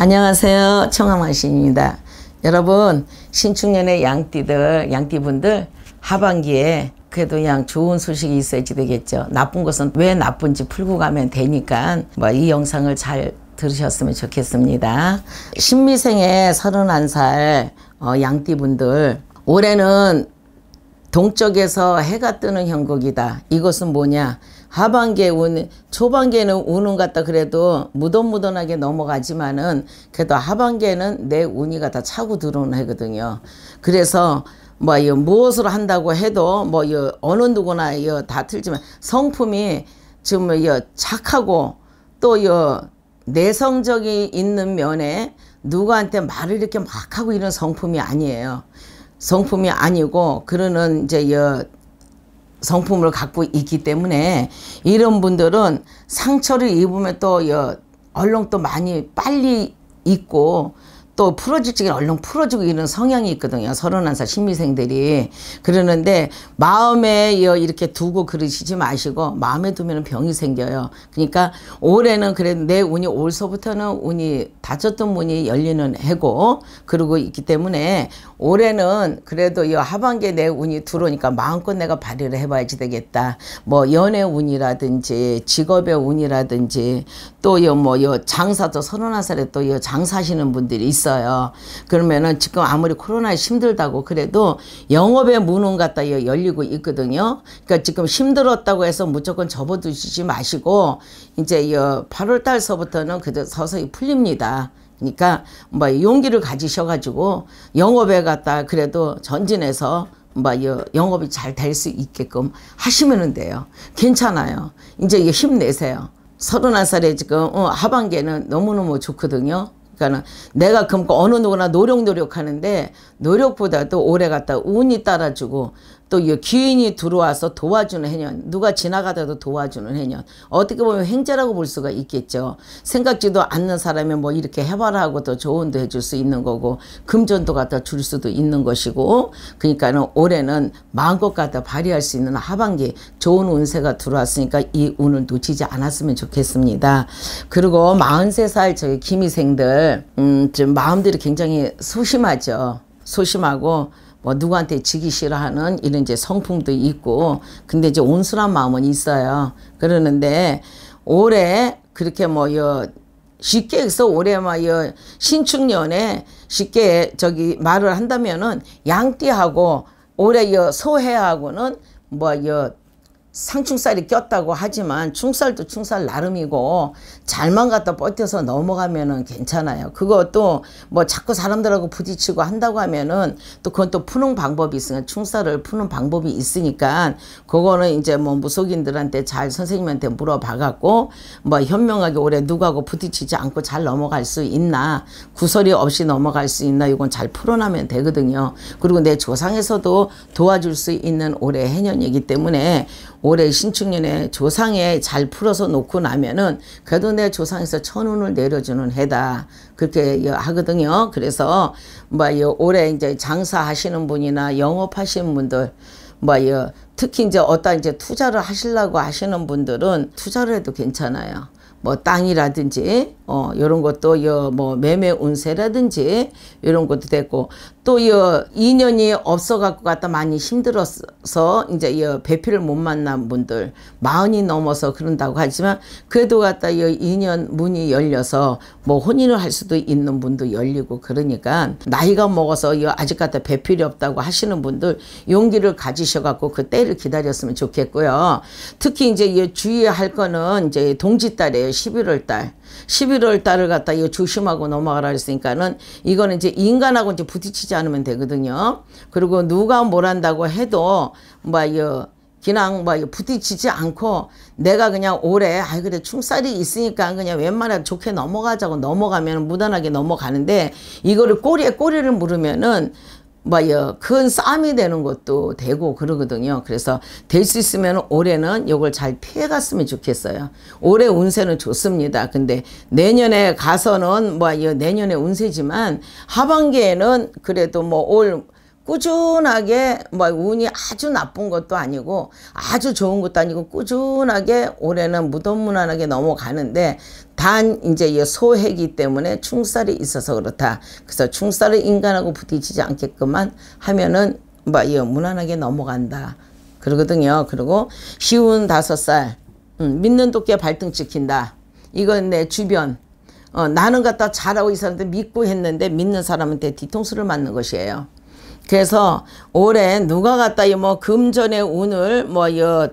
안녕하세요. 청암화신입니다. 여러분, 신축년의 양띠들, 양띠분들 하반기에 그래도 그냥 좋은 소식이 있어야지 되겠죠. 나쁜 것은 왜 나쁜지 풀고 가면 되니까 뭐 이 영상을 잘 들으셨으면 좋겠습니다. 신미생의 서른한 살 어, 양띠분들 올해는 동쪽에서 해가 뜨는 형국이다. 이것은 뭐냐? 하반기에 우는 초반기에는 우는 같다 그래도 무덤무덤하게 넘어가지만은 그래도 하반기에는 내 운이가 다 차고 들어오는 해거든요. 그래서 뭐이무엇을 한다고 해도 뭐 이 어느 누구나 이 다 틀지만 성품이 지금 이 착하고 또 이 내성적이 있는 면에 누구한테 말을 이렇게 막 하고 이런 성품이 아니에요. 성품이 아니고 그러는 이제 여 성품을 갖고 있기 때문에 이런 분들은 상처를 입으면 또 얼렁 또 많이 빨리 입고 또 풀어주지긴 얼른 풀어주고 이런 성향이 있거든요. 서른한 살심미생들이 그러는데 마음에 이렇게 두고 그러시지 마시고 마음에 두면 병이 생겨요. 그러니까 올해는 그래도 내 운이 올서부터는 운이 닫혔던 문이 열리는 해고 그러고 있기 때문에 올해는 그래도 이 하반기에 내 운이 들어오니까 마음껏 내가 발휘를 해봐야지 되겠다. 뭐 연애 운이라든지 직업의 운이라든지 또요뭐요 장사도 서른한 살에 또요 장사하시는 분들이 있어 있어요. 그러면은 지금 아무리 코로나 힘들다고 그래도 영업의 문은 갖다 열리고 있거든요. 그러니까 지금 힘들었다고 해서 무조건 접어두시지 마시고 이제 8월 달서부터는 그저 서서히 풀립니다. 그러니까 뭐 용기를 가지셔가지고 영업에 갖다 그래도 전진해서 뭐 영업이 잘 될 수 있게끔 하시면 돼요. 괜찮아요. 이제 힘내세요. 서른한 살에 지금 어, 하반기에는 너무너무 좋거든요. 그러니까 는 내가 금고 어느 누구나 노력 노력하는데 노력보다도 오래 갔다 운이 따라주고 또 귀인이 들어와서 도와주는 해년 누가 지나가다도 도와주는 해년 어떻게 보면 횡재라고볼 수가 있겠죠 생각지도 않는 사람이 뭐 이렇게 해봐라 하고 더 조언도 해줄 수 있는 거고 금전도 갖다 줄 수도 있는 것이고 그러니까는 올해는 마음껏 갖다 발휘할 수 있는 하반기 좋은 운세가 들어왔으니까 이 운을 놓치지 않았으면 좋겠습니다 그리고 43살 저희 김희생들 음, 좀 마음들이 굉장히 소심하죠 소심하고 뭐 누구한테 지기 싫어하는 이런 이제 성품도 있고 근데 이제 온순한 마음은 있어요. 그러는데 올해 그렇게 뭐 여 쉽게 해서 올해 막여 뭐 신축년에 쉽게 저기 말을 한다면은 양띠하고 올해 여 소해하고는 뭐여 상충살이 꼈다고 하지만 충살도 충살 나름이고 잘만 갖다 버텨서 넘어가면은 괜찮아요. 그것도 뭐 자꾸 사람들하고 부딪히고 한다고 하면은 또 그건 또 푸는 방법이 있으니까 충살을 푸는 방법이 있으니까 그거는 이제 뭐 무속인들한테 잘 선생님한테 물어봐 갖고 뭐 현명하게 올해 누구하고 부딪히지 않고 잘 넘어갈 수 있나 구설이 없이 넘어갈 수 있나 이건 잘 풀어나면 되거든요. 그리고 내 조상에서도 도와줄 수 있는 올해 해년이기 때문에 올해 신축년에 조상에 잘 풀어서 놓고 나면은 그래도 내 조상에서 천운을 내려주는 해다 그렇게 하거든요. 그래서 뭐 올해 이제 장사하시는 분이나 영업하시는 분들 뭐 특히 이제 어떤 이제 투자를 하시려고 하시는 분들은 투자를 해도 괜찮아요. 뭐 땅이라든지 어, 요런 것도 여뭐 매매 운세라든지 요런 것도 됐고 또여 인연이 없어 갖고 갔다 많이 힘들어서 이제 여 배필을 못 만난 분들 마흔이 넘어서 그런다고 하지만 그래도 갔다여 인연 문이 열려서 뭐 혼인을 할 수도 있는 분도 열리고 그러니까 나이가 먹어서 여 아직 갔다 배필이 없다고 하시는 분들 용기를 가지셔 갖고 그 때를 기다렸으면 좋겠고요. 특히 이제 여 주의할 거는 이제 동지달이에요. 11월 달. 11월 달을 갖다 이거 조심하고 넘어가라 했으니까는 이거는 이제 인간하고 이제 부딪히지 않으면 되거든요. 그리고 누가 뭘 한다고 해도 뭐이거 그냥 뭐 부딪히지 않고 내가 그냥 올해 아 그래 충살이 있으니까 그냥 웬만하면 좋게 넘어가자고 넘어가면 무단하게 넘어가는데 이거를 꼬리에 꼬리를 물으면은 뭐큰 싸움이 되는 것도 되고 그러거든요. 그래서 될 수 있으면 올해는 이걸 잘 피해갔으면 좋겠어요. 올해 운세는 좋습니다. 근데 내년에 가서는 뭐 내년에 운세지만 하반기에는 그래도 뭐올 꾸준하게 뭐 운이 아주 나쁜 것도 아니고 아주 좋은 것도 아니고 꾸준하게 올해는 무덤무난하게 넘어가는데 단 이제 이 소해기 때문에 충살이 있어서 그렇다. 그래서 충살을 인간하고 부딪히지 않게끔만 하면은 뭐 이 무난하게 넘어간다. 그러거든요. 그리고 쉬운 다섯 살 음, 믿는 도끼에 발등 찍힌다. 이건 내 주변. 어, 나는 갖다 잘하고 있 사람한테 믿고 했는데 믿는 사람한테 뒤통수를 맞는 것이에요. 그래서 올해 누가 갔다 이 뭐 금전의 운을 뭐여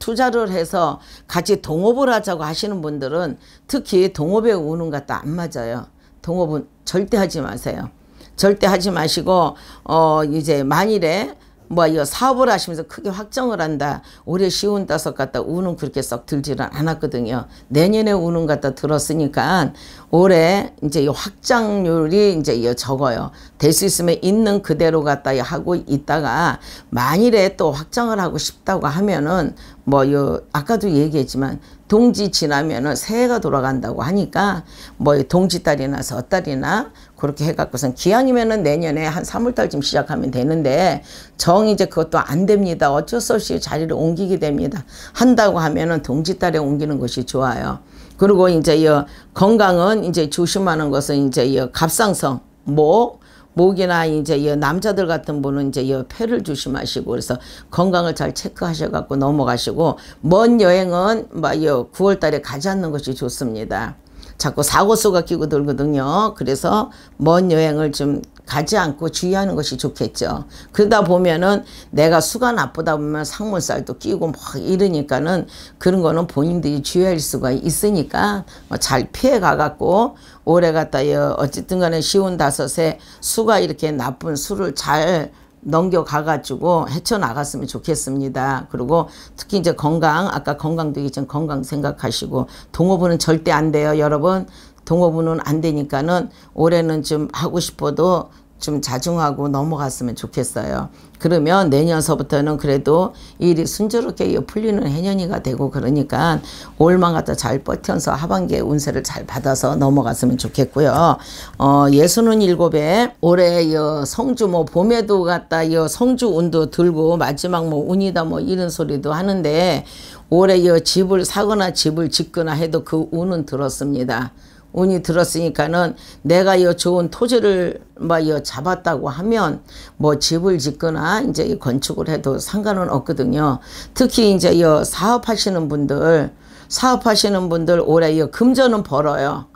투자를 해서 같이 동업을 하자고 하시는 분들은 특히 동업의 운은 갖다 안 맞아요. 동업은 절대 하지 마세요. 절대 하지 마시고 어 이제 만일에 뭐이 사업을 하시면서 크게 확정을 한다. 올해 쉬운 다섯 갖다 우는 그렇게 썩 들지는 않았거든요. 내년에 우는 갖다 들었으니까 올해 이제 확장률이 이제 이 적어요. 될 수 있으면 있는 그대로 갖다 하고 있다가 만일에 또 확장을 하고 싶다고 하면은 뭐요 아까도 얘기했지만 동지 지나면은 새해가 돌아간다고 하니까 뭐 동지 딸이나 서딸이나 그렇게 해갖고선 기왕이면은 내년에 한 3월달쯤 시작하면 되는데 정 이제 그것도 안 됩니다. 어쩔 수 없이 자리를 옮기게 됩니다. 한다고 하면은 동짓달에 옮기는 것이 좋아요. 그리고 이제 이 건강은 이제 조심하는 것은 이제 이 갑상선, 목, 목이나 이제 이 남자들 같은 분은 이제 이 폐를 조심하시고 그래서 건강을 잘 체크하셔 갖고 넘어가시고 먼 여행은 막이 뭐 9월 달에 가지 않는 것이 좋습니다. 자꾸 사고수가 끼고 들거든요 그래서 먼 여행을 좀 가지 않고 주의하는 것이 좋겠죠. 그러다 보면은 내가 수가 나쁘다 보면 상물살도 끼고 막 이러니까는 그런 거는 본인들이 주의할 수가 있으니까 뭐 잘 피해 가갖고 오래 갔다 어쨌든 간에 쉬운 다섯에 수가 이렇게 나쁜 수를 잘 넘겨가가지고 헤쳐나갔으면 좋겠습니다. 그리고 특히 이제 건강, 아까 건강도 있전 건강 생각하시고 동호부는 절대 안 돼요. 여러분 동호부는 안 되니까는 올해는 좀 하고 싶어도 좀 자중하고 넘어갔으면 좋겠어요. 그러면 내년서부터는 그래도 일이 순조롭게 풀리는 해년이가 되고 그러니까 올만 갖다 잘 버텨서 하반기에 운세를 잘 받아서 넘어갔으면 좋겠고요. 어, 예수는 일곱에 올해 여 성주 뭐 봄에도 갔다 여 성주 운도 들고 마지막 뭐 운이다 뭐 이런 소리도 하는데 올해 여 집을 사거나 집을 짓거나 해도 그 운은 들었습니다. 운이 들었으니까는 내가 이 좋은 토지를 뭐 잡았다고 하면 뭐 집을 짓거나 이제 건축을 해도 상관은 없거든요. 특히 이제 요 사업하시는 분들 사업하시는 분들 올해 요 금전은 벌어요.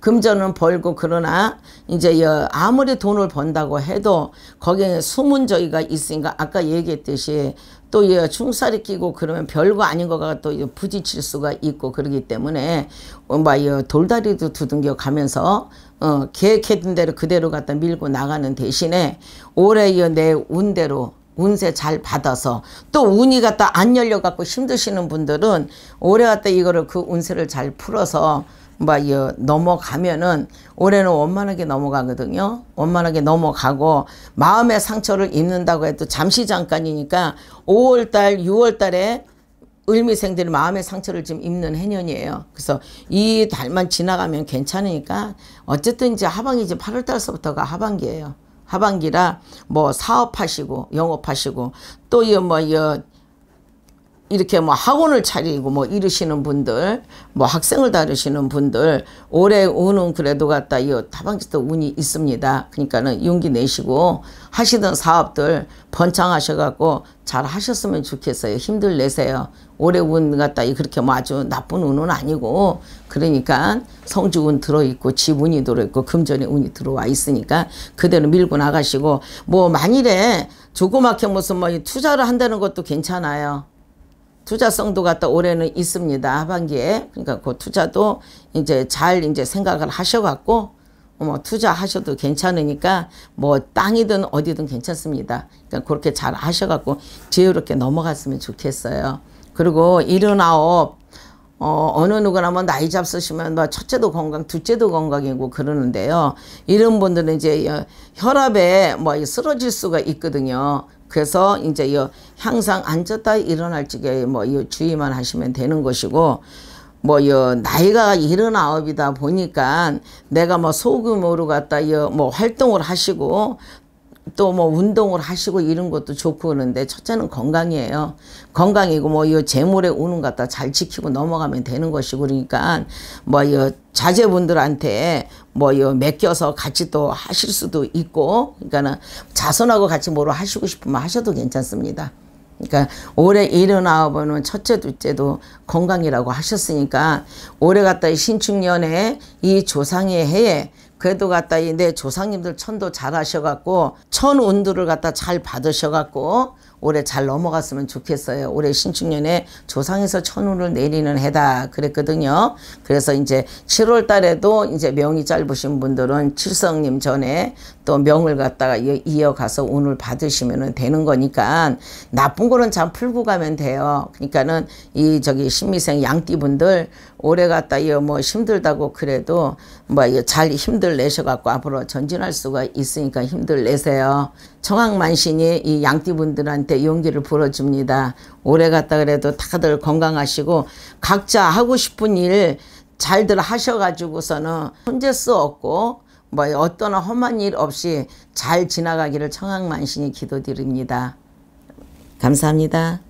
금전은 벌고 그러나 이제 아무리 돈을 번다고 해도 거기에 숨은 저희가 있으니까 아까 얘기했듯이 또 예, 충살이 끼고 그러면 별거 아닌 거가 또 부딪힐 수가 있고 그러기 때문에 뭔가 어, 예, 돌다리도 두둥겨 가면서 어, 계획했던 대로 그대로 갖다 밀고 나가는 대신에 올해 예, 내 운대로 운세 잘 받아서 또 운이 갖다 안 열려갖고 힘드시는 분들은 올해 갖다 이거를 그 운세를 잘 풀어서 뭐이 넘어가면은 올해는 원만하게 넘어가거든요. 원만하게 넘어가고 마음의 상처를 입는다고 해도 잠시 잠깐이니까 5월 달, 6월 달에 을미생들이 마음의 상처를 지금 입는 해년이에요. 그래서 이 달만 지나가면 괜찮으니까 어쨌든 이제 하반기 이제 8월 달서부터가 하반기예요. 하반기라 뭐 사업하시고 영업하시고 또 이 뭐이 뭐 이렇게 뭐 학원을 차리고 뭐 이러시는 분들 뭐 학생을 다루시는 분들 올해 운은 그래도 같다 이 다방지도 운이 있습니다 그러니까는 용기 내시고 하시던 사업들 번창하셔 갖고 잘 하셨으면 좋겠어요 힘들 내세요 올해 운 같다 이 그렇게 뭐 아주 나쁜 운은 아니고 그러니까 성주운 들어있고 지운이 들어있고 금전의 운이 들어와 있으니까 그대로 밀고 나가시고 뭐 만일에 조그맣게 무슨 뭐 투자를 한다는 것도 괜찮아요 투자성도 갖다 올해는 있습니다. 하반기에. 그러니까 그 투자도 이제 잘 이제 생각을 하셔갖고 어, 뭐 투자하셔도 괜찮으니까 뭐 땅이든 어디든 괜찮습니다. 그러니까 그렇게 잘 하셔갖고 지혜롭게 넘어갔으면 좋겠어요. 그리고 일어나홉 어, 어느 누구나 뭐 나이 잡수시면 뭐 첫째도 건강, 둘째도 건강이고 그러는데요. 이런 분들은 이제 혈압에 뭐 쓰러질 수가 있거든요. 그래서 이제 이 항상 앉았다 일어날 적에 뭐이 주의만 하시면 되는 것이고 뭐여 나이가 일흔아홉이다 보니까 내가 뭐 소규모로 갔다 여뭐 활동을 하시고 또뭐 운동을 하시고 이런 것도 좋고 그러는데 첫째는 건강이에요. 건강이고 뭐 이 재물의 운은 갖다 잘 지키고 넘어가면 되는 것이고 그러니까 뭐 이 자제분들한테 뭐 이 맡겨서 같이 또 하실 수도 있고 그러니까는 자손하고 같이 뭐로 하시고 싶으면 하셔도 괜찮습니다. 그러니까 올해 일어나보는 첫째 둘째도 건강이라고 하셨으니까 올해 갔다 신축년에 이 조상의 해에 그래도 갖다 이 내 조상님들 천도 잘 하셔갖고 천 운도를 갖다 잘 받으셔갖고 올해 잘 넘어갔으면 좋겠어요. 올해 신축년에 조상에서 천운을 내리는 해다 그랬거든요. 그래서 이제 7월 달에도 이제 명이 짧으신 분들은 칠성님 전에 또 명을 갖다가 이어가서 운을 받으시면 되는 거니까 나쁜 거는 참 풀고 가면 돼요. 그러니까는 이 저기 신미생 양띠분들 오래 갔다 이뭐 힘들다고 그래도 뭐잘 힘들 내셔갖고 앞으로 전진할 수가 있으니까 힘들 내세요. 청학만신이 이 양띠분들한테 용기를 불어줍니다. 오래 갔다 그래도 다들 건강하시고 각자 하고 싶은 일 잘들 하셔가지고서는 혼재 수 없고 뭐 어떤 험한 일 없이 잘 지나가기를 청학만신이 기도드립니다. 감사합니다.